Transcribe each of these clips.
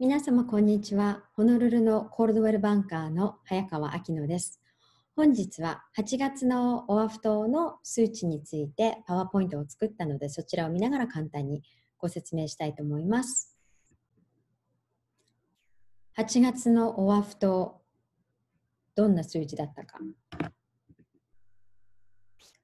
皆様こんにちは。ホノルルのコールドウェルバンカーの早川明乃です。本日は8月のオアフ島の数値についてパワーポイントを作ったのでそちらを見ながら簡単にご説明したいと思います。8月のオアフ島どんな数字だったか。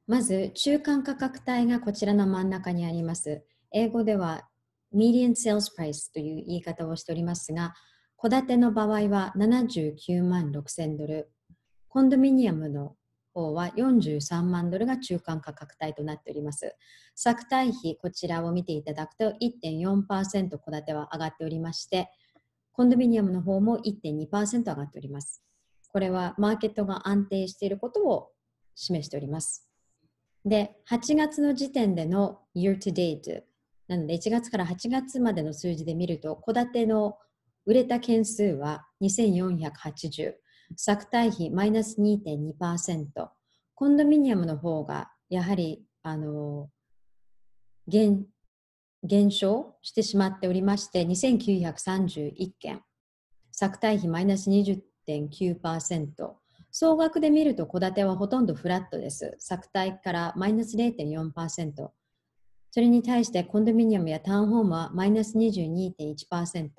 まず中間価格帯がこちらの真ん中にあります。英語ではミディアン n s a ス e s p r という言い方をしておりますが、戸建ての場合は79万6000ドル、コンドミニアムの方は43万ドルが中間価格帯となっております。作対比、こちらを見ていただくと1.4%戸建ては上がっておりまして、コンドミニアムの方も1.2%上がっております。これはマーケットが安定していることを示しております。で、8月の時点での year to date なので1月から8月までの数字で見ると戸建ての売れた件数は2480作対比マイナス2.2%コンドミニアムの方がやはりあの減減少してしまっておりまして2931件作対比マイナス20.9%総額で見ると戸建てはほとんどフラットです作対からマイナス0.4%それに対してコンドミニアムやタウンホームはマイナス22.1%。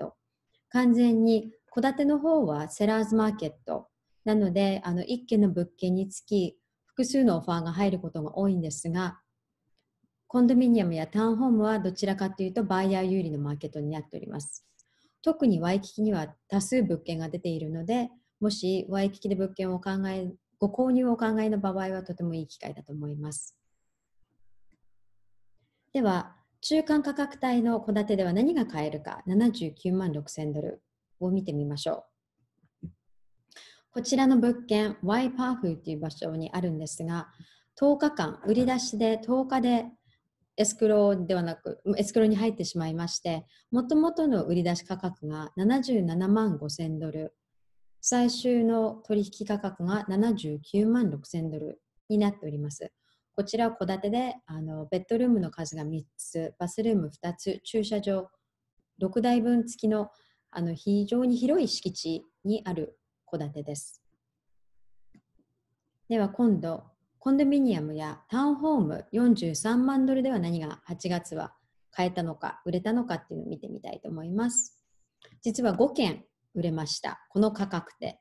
完全に戸建ての方はセラーズマーケットなので、あの1軒の物件につき複数のオファーが入ることが多いんですが、コンドミニアムやタウンホームはどちらかというとバイヤー有利のマーケットになっております。特にワイキキには多数物件が出ているので、もしワイキキで物件を考え、ご購入をお考えの場合はとてもいい機会だと思います。では、中間価格帯の戸建てでは何が買えるか、79万6000ドルを見てみましょう。こちらの物件、ワイパーフという場所にあるんですが、10日間、売り出しで10日でエスクローではなく、エスクローに入ってしまいまして、もともとの売り出し価格が77万5000ドル、最終の取引価格が79万6000ドルになっております。こちらは戸建てであのベッドルームの数が3つ、バスルーム2つ、駐車場6台分付きのあの非常に広い敷地にある戸建てです。では今度、コンドミニアムやタウンホーム43万ドルでは何が8月は買えたのか、売れたのかっていうのを見てみたいと思います。実は5件売れました。この価格で。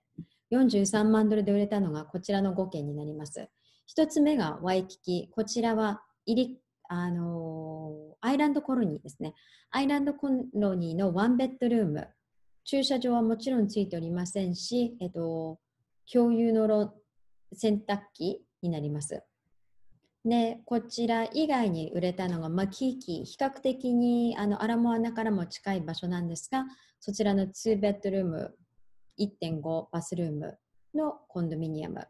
43万ドルで売れたのがこちらの5件になります。1つ目がワイキキ、こちらはあのー、アイランドコロニーですね。アイランドコロニーのワンベッドルーム。駐車場はもちろんついておりませんし、えっと、共有の洗濯機になります。で、こちら以外に売れたのがマキーキー。比較的にあのアラモアナからも近い場所なんですが、そちらの2ベッドルーム、1.5バスルームのコンドミニアム。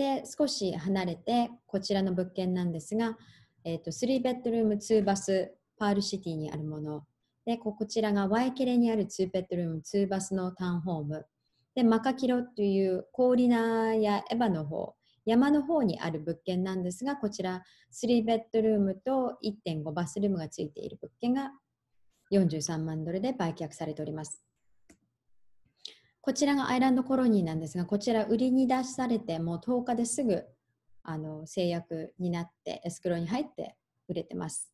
で少し離れてこちらの物件なんですが、えーと、3ベッドルーム2バスパールシティにあるものでこちらがワイケレにある2ベッドルーム2バスのタウンホームでマカキロというコーリナーやエヴァの方山の方にある物件なんですがこちら3ベッドルームと1.5バスルームがついている物件が43万ドルで売却されております。こちらがアイランドコロニーなんですが、こちら売りに出されてもう10日ですぐあの制約になってエスクローに入って売れてます。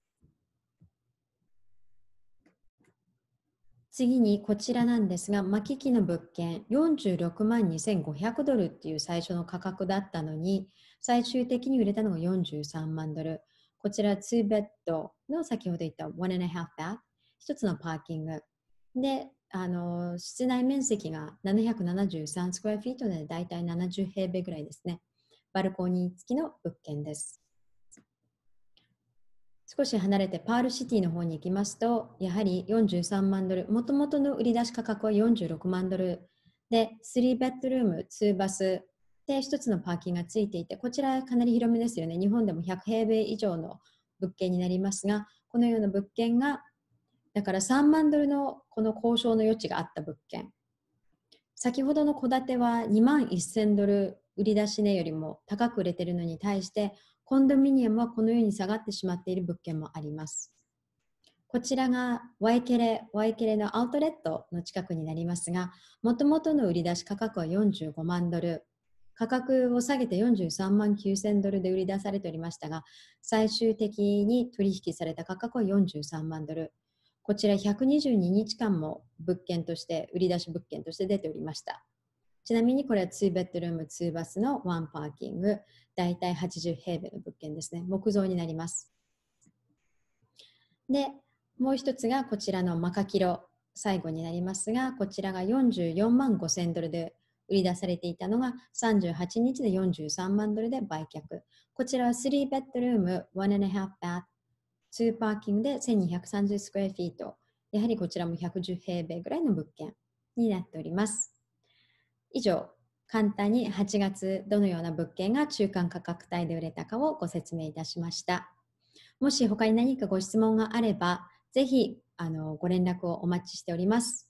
次にこちらなんですが、巻き機の物件46万2500ドルっていう最初の価格だったのに、最終的に売れたのが43万ドル。こちら2ベッドの先ほど言った1.5バット、1つのパーキング。で、あの室内面積が773スクエアフィートでだいたい70平米ぐらいですね。バルコニー付きの物件です。少し離れてパールシティの方に行きますと、やはり43万ドル、もともとの売り出し価格は46万ドルで、3ベッドルーム、2バスで1つのパーキングがついていて、こちらかなり広めですよね。日本でも100平米以上の物件になりますが、このような物件がだから3万ドルのこの交渉の余地があった物件先ほどの戸建ては2万1000ドル売り出し値よりも高く売れてるのに対してコンドミニアムはこのように下がってしまっている物件もありますこちらがワイケレワイケレのアウトレットの近くになりますがもともとの売り出し価格は45万ドル価格を下げて43万9000ドルで売り出されておりましたが最終的に取引された価格は43万ドルこちら122日間も物件として、売り出し物件として出ておりました。ちなみにこれは2ベッドルーム2バスのワンパーキング、だいたい80平米の物件ですね。木造になります。で、もう一つがこちらのマカキロ、最後になりますが、こちらが44万5000ドルで売り出されていたのが38日で43万ドルで売却。こちらは3ベッドルーム、1.5バッスーパーキングで1230スクエアフィート。やはりこちらも110平米ぐらいの物件になっております。以上、簡単に8月どのような物件が中間価格帯で売れたかをご説明いたしました。もし他に何かご質問があれば、ぜひあのご連絡をお待ちしております。